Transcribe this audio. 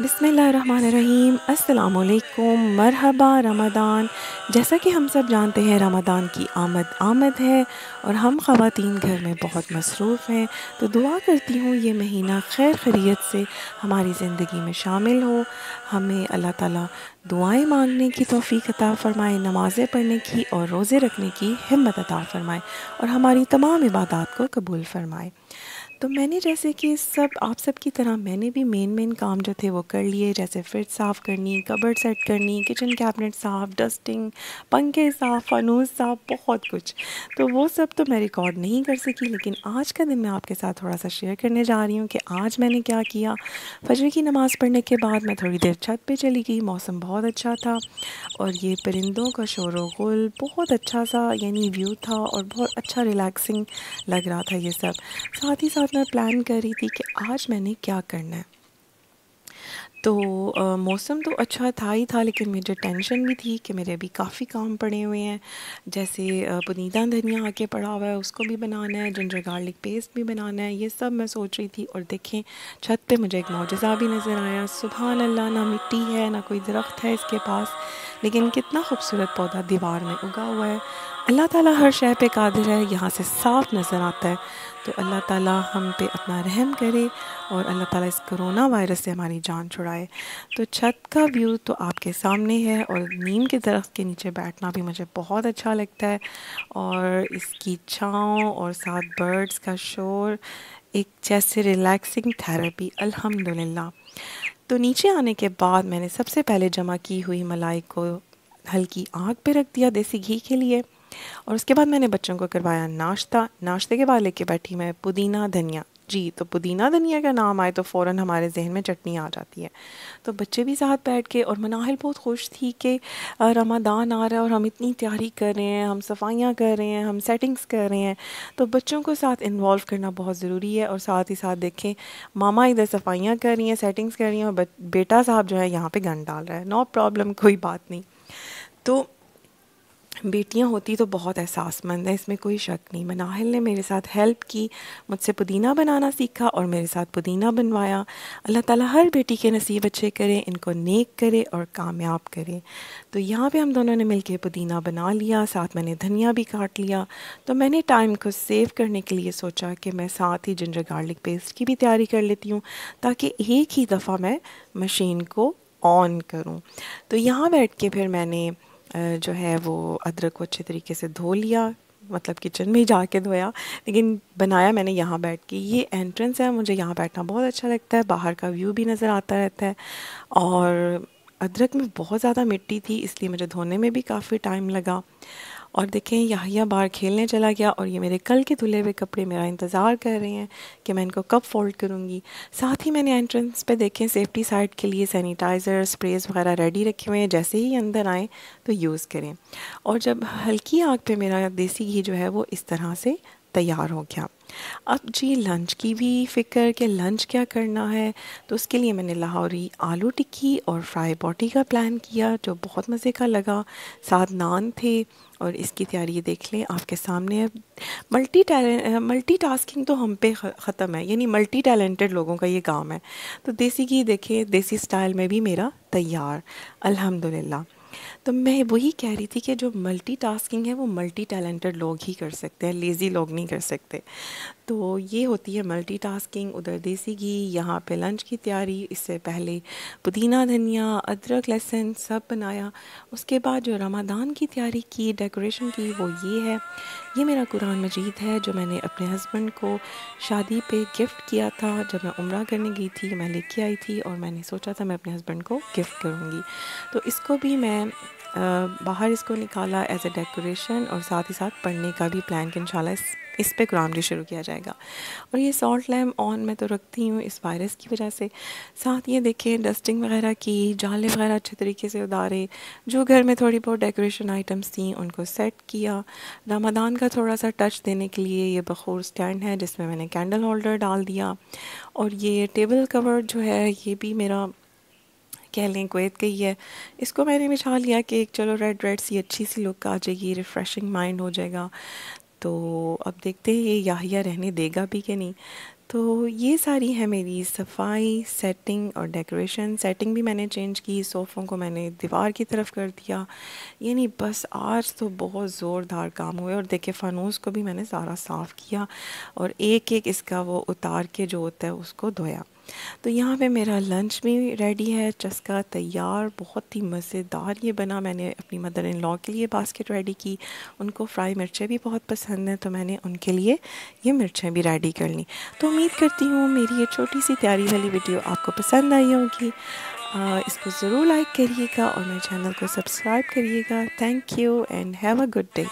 बिसमीम अल्लाम मरहबा रमदान जैसा कि हम सब जानते हैं रमदान की आमद आमद है और हम ख़वान घर में बहुत मसरूफ़ हैं तो दुआ करती हूँ ये महीना खैर खरीत से हमारी ज़िंदगी में शामिल हो हमें अल्लाह ताला दुआएं मांगने की तोफ़ी अता फ़रमाए नमाज़ें पढ़ने की और रोज़े रखने की हिम्मत अता फ़रमाए और हमारी तमाम इबादत को कबूल फ़रमाए तो मैंने जैसे कि सब आप सब की तरह मैंने भी मेन मेन काम जो थे वो कर लिए जैसे फ्रिज साफ़ करनी कबर्ड सेट करनी किचन कैबिनेट साफ़ डस्टिंग पंखे साफ़ फनूस साफ़ बहुत कुछ तो वो सब तो मैं रिकॉर्ड नहीं कर सकी लेकिन आज का दिन मैं आपके साथ थोड़ा सा शेयर करने जा रही हूँ कि आज मैंने क्या किया फजर की नमाज़ पढ़ने के बाद मैं थोड़ी देर छत पर चली गई मौसम बहुत अच्छा था और ये परिंदों का शोर गुल बहुत अच्छा सा यानी व्यू था और बहुत अच्छा रिलैक्सिंग लग रहा था ये सब साथ ही साथ साथ मैं प्लान कर रही थी कि आज मैंने क्या करना है तो आ, मौसम तो अच्छा था ही था लेकिन मुझे टेंशन भी थी कि मेरे अभी काफ़ी काम पड़े हुए हैं जैसे पुनीदा धनिया आके पड़ा हुआ है उसको भी बनाना है जिंजर गार्लिक पेस्ट भी बनाना है ये सब मैं सोच रही थी और देखें छत पे मुझे एक मुजजा भी नज़र आया सुबह अल्लाह ना मिट्टी है ना कोई दरख्त है इसके पास लेकिन कितना खूबसूरत पौधा दीवार में उगा हुआ है अल्लाह ताला हर शह पे कादिर है यहाँ से साफ नज़र आता है तो अल्लाह ताला हम पे अपना रहम करे और अल्लाह ताला इस कोरोना वायरस से हमारी जान छुड़ाए तो छत का व्यू तो आपके सामने है और नीम के दरख्त के नीचे बैठना भी मुझे बहुत अच्छा लगता है और इसकी छाँव और साथ बर्ड्स का शोर एक जैसे रिलैक्सिंग थेरेपी अल्हम्दुलिल्लाह तो नीचे आने के बाद मैंने सबसे पहले जमा की हुई मलाई को हल्की आग पे रख दिया देसी घी के लिए और उसके बाद मैंने बच्चों को करवाया नाश्ता नाश्ते के बाद लेके बैठी मैं पुदीना धनिया जी तो पुदीना धनिया का नाम आए तो फ़ौर हमारे जहन में चटनी आ जाती है तो बच्चे भी साथ बैठ के और मनाहिल बहुत खुश थी कि रमादान आ रहा है और हम इतनी तैयारी कर रहे हैं हम सफाइयाँ कर रहे हैं हम सेटिंग्स कर रहे हैं तो बच्चों को साथ इन्वॉल्व करना बहुत ज़रूरी है और साथ ही साथ देखें मामा इधर सफाइयाँ कर रही हैं सेटिंग्स कर रही हैं और बेटा साहब जो है यहाँ पर गन डाल रहा है नो प्रॉब्लम कोई बात नहीं तो बेटियां होती तो बहुत एहसासमंद है इसमें कोई शक नहीं मनाहिल ने मेरे साथ हेल्प की मुझसे पुदीना बनाना सीखा और मेरे साथ पुदीना बनवाया अल्लाह ताला हर बेटी के नसीब अच्छे करे इनको नेक करे और कामयाब करे तो यहाँ पे हम दोनों ने मिलके पुदीना बना लिया साथ मैंने धनिया भी काट लिया तो मैंने टाइम को सेव करने के लिए सोचा कि मैं साथ ही जिंजर गार्लिक पेस्ट की भी तैयारी कर लेती हूँ ताकि एक ही दफ़ा मैं मशीन को ऑन करूँ तो यहाँ बैठ के फिर मैंने जो है वो अदरक को अच्छे तरीके से धो लिया मतलब किचन में ही जा कर धोया लेकिन बनाया मैंने यहाँ बैठ के ये एंट्रेंस है मुझे यहाँ बैठना बहुत अच्छा लगता है बाहर का व्यू भी नज़र आता रहता है और अदरक में बहुत ज़्यादा मिट्टी थी इसलिए मुझे धोने में भी काफ़ी टाइम लगा और देखें यहाँ बाहर खेलने चला गया और ये मेरे कल के धुले हुए कपड़े मेरा इंतज़ार कर रहे हैं कि मैं इनको कब फोल्ड करूँगी साथ ही मैंने एंट्रेंस पे देखें सेफ्टी साइड के लिए सैनिटाइज़र स्प्रेज वगैरह रेडी रखे हुए हैं जैसे ही अंदर आएँ तो यूज़ करें और जब हल्की आँख पर मेरा देसी घी जो है वो इस तरह से तैयार हो गया अब जी लंच की भी फ़िक्र कि लंच क्या करना है तो उसके लिए मैंने लाहौरी आलू टिक्की और फ्राई बॉटी का प्लान किया जो बहुत मज़े का लगा साथ नान थे और इसकी तैयारी देख लें आपके सामने अब मल्टी मल्टी टास्किंग तो हम पे ख़त्म है यानी मल्टी टैलेंटेड लोगों का ये काम है तो देसी घी देखें देसी स्टाइल में भी मेरा तैयार अलहमदिल्ला तो मैं वही कह रही थी कि जो टास्किंग है वो मल्टी टैलेंटेड लोग ही कर सकते हैं लेज़ी लोग नहीं कर सकते तो ये होती है मल्टीटास्किंग उधर देसी घी यहाँ पे लंच की तैयारी इससे पहले पुदीना धनिया अदरक लहसुन सब बनाया उसके बाद जो रमादान की तैयारी की डेकोरेशन की वो ये है ये मेरा कुरान मजीद है जो मैंने अपने हस्बैंड को शादी पे गिफ्ट किया था जब मैं उम्र करने गई थी मैं लेके आई थी और मैंने सोचा था मैं अपने हस्बैंड को गिफ्ट करूँगी तो इसको भी मैं आ, बाहर इसको निकाला एज ए डेकोरेशन और साथ ही साथ पढ़ने का भी प्लान कि इन इस, इस पर कुरान भी शुरू किया जाएगा जाएगा और ये सॉल्ट लैम्प ऑन मैं तो रखती हूँ इस वायरस की वजह से साथ ये देखें डस्टिंग वगैरह की जाले वगैरह अच्छे तरीके से उतारे जो घर में थोड़ी बहुत डेकोरेशन आइटम्स थी उनको सेट किया रमादान का थोड़ा सा टच देने के लिए ये बखूर स्टैंड है जिसमें मैंने कैंडल होल्डर डाल दिया और ये टेबल कवर जो है ये भी मेरा कह लें कोत का ही है इसको मैंने बिछा लिया कि चलो रेड रेड सी अच्छी सी लुक आ जाएगी रिफ़्रेशिंग माइंड हो जाएगा तो अब देखते हैं ये याहिया रहने देगा भी कि नहीं तो ये सारी है मेरी सफाई सेटिंग और डेकोरेशन सेटिंग भी मैंने चेंज की सोफ़ों को मैंने दीवार की तरफ कर दिया यानी बस आज तो बहुत ज़ोरदार काम हुए और देखे फ़नूस को भी मैंने सारा साफ़ किया और एक एक इसका वो उतार के जो होता है उसको धोया तो यहाँ पे मेरा लंच भी रेडी है चस्का तैयार बहुत ही मज़ेदार ये बना मैंने अपनी मदर इन लॉ के लिए बास्केट रेडी की उनको फ्राई मिर्चें भी बहुत पसंद हैं तो मैंने उनके लिए ये मिर्चें भी रेडी कर ली तो उम्मीद करती हूँ मेरी ये छोटी सी तैयारी वाली वीडियो आपको पसंद आई होगी इसको ज़रूर लाइक करिएगा और मेरे चैनल को सब्सक्राइब करिएगा thank you and have a good day